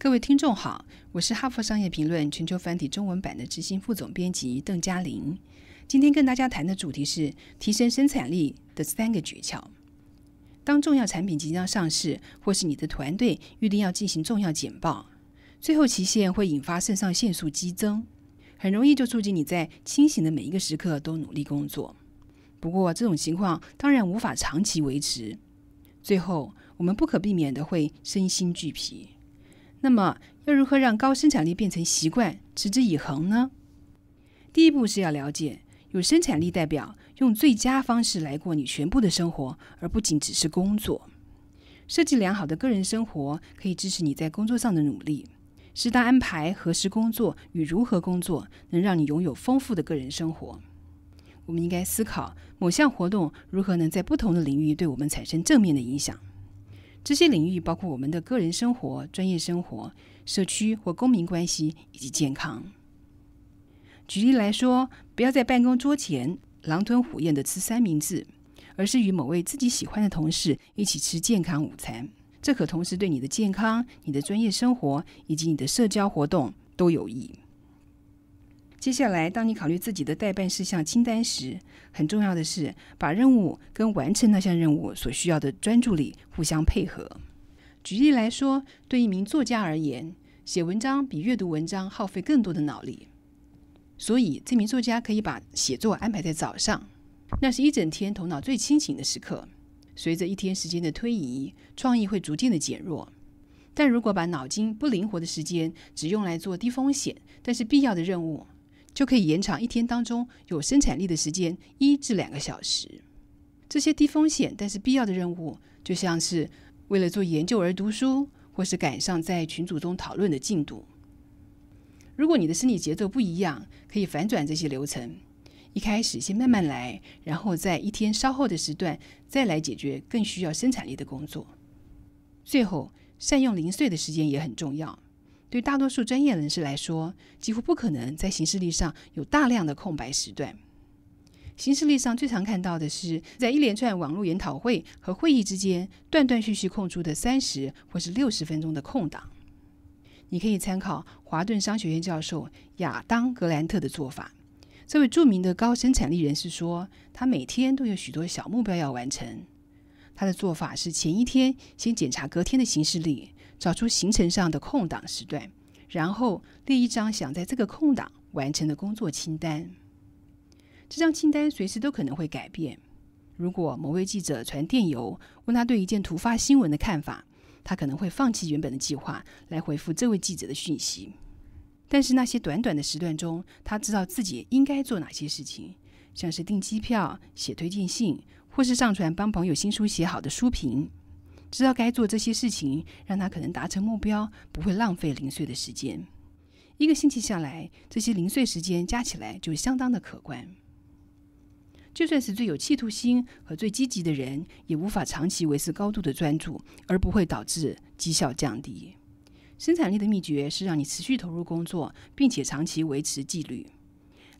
各位听众好，我是哈佛商业评论全球繁体中文版的执行副总编辑邓嘉玲。今天跟大家谈的主题是提升生产力的三个诀窍。当重要产品即将上市，或是你的团队预定要进行重要简报，最后期限会引发肾上腺素激增，很容易就促进你在清醒的每一个时刻都努力工作。不过这种情况当然无法长期维持，最后我们不可避免的会身心俱疲。那么，要如何让高生产力变成习惯、持之以恒呢？第一步是要了解，有生产力代表用最佳方式来过你全部的生活，而不仅只是工作。设计良好的个人生活可以支持你在工作上的努力。适当安排何时工作与如何工作，能让你拥有丰富的个人生活。我们应该思考某项活动如何能在不同的领域对我们产生正面的影响。这些领域包括我们的个人生活、专业生活、社区或公民关系以及健康。举例来说，不要在办公桌前狼吞虎咽的吃三明治，而是与某位自己喜欢的同事一起吃健康午餐。这可同时对你的健康、你的专业生活以及你的社交活动都有益。接下来，当你考虑自己的代办事项清单时，很重要的是把任务跟完成那项任务所需要的专注力互相配合。举例来说，对一名作家而言，写文章比阅读文章耗费更多的脑力，所以这名作家可以把写作安排在早上，那是一整天头脑最清醒的时刻。随着一天时间的推移，创意会逐渐的减弱。但如果把脑筋不灵活的时间只用来做低风险但是必要的任务。就可以延长一天当中有生产力的时间一至两个小时。这些低风险但是必要的任务，就像是为了做研究而读书，或是赶上在群组中讨论的进度。如果你的生理节奏不一样，可以反转这些流程。一开始先慢慢来，然后在一天稍后的时段再来解决更需要生产力的工作。最后，善用零碎的时间也很重要。对大多数专业人士来说，几乎不可能在行事历上有大量的空白时段。行事历上最常看到的是，在一连串网络研讨会和会议之间断断续续空出的三十或是六十分钟的空档。你可以参考华顿商学院教授亚当·格兰特的做法。这位著名的高生产力人士说，他每天都有许多小目标要完成。他的做法是前一天先检查隔天的行事历。找出行程上的空档时段，然后列一张想在这个空档完成的工作清单。这张清单随时都可能会改变。如果某位记者传电邮问他对一件突发新闻的看法，他可能会放弃原本的计划来回复这位记者的讯息。但是那些短短的时段中，他知道自己应该做哪些事情，像是订机票、写推荐信，或是上传帮朋友新书写好的书评。知道该做这些事情，让他可能达成目标，不会浪费零碎的时间。一个星期下来，这些零碎时间加起来就相当的可观。就算是最有企图心和最积极的人，也无法长期维持高度的专注，而不会导致绩效降低。生产力的秘诀是让你持续投入工作，并且长期维持纪律。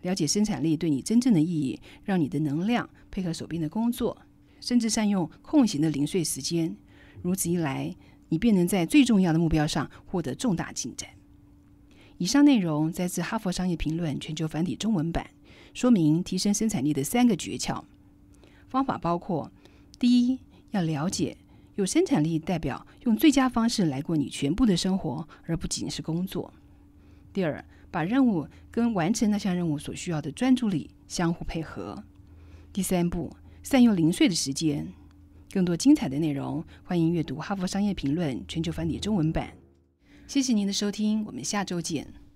了解生产力对你真正的意义，让你的能量配合手边的工作，甚至善用空闲的零碎时间。如此一来，你便能在最重要的目标上获得重大进展。以上内容摘自《哈佛商业评论》全球繁体中文版，说明提升生产力的三个诀窍。方法包括：第一，要了解有生产力代表用最佳方式来过你全部的生活，而不仅是工作；第二，把任务跟完成那项任务所需要的专注力相互配合；第三步，善用零碎的时间。更多精彩的内容，欢迎阅读《哈佛商业评论》全球繁体中文版。谢谢您的收听，我们下周见。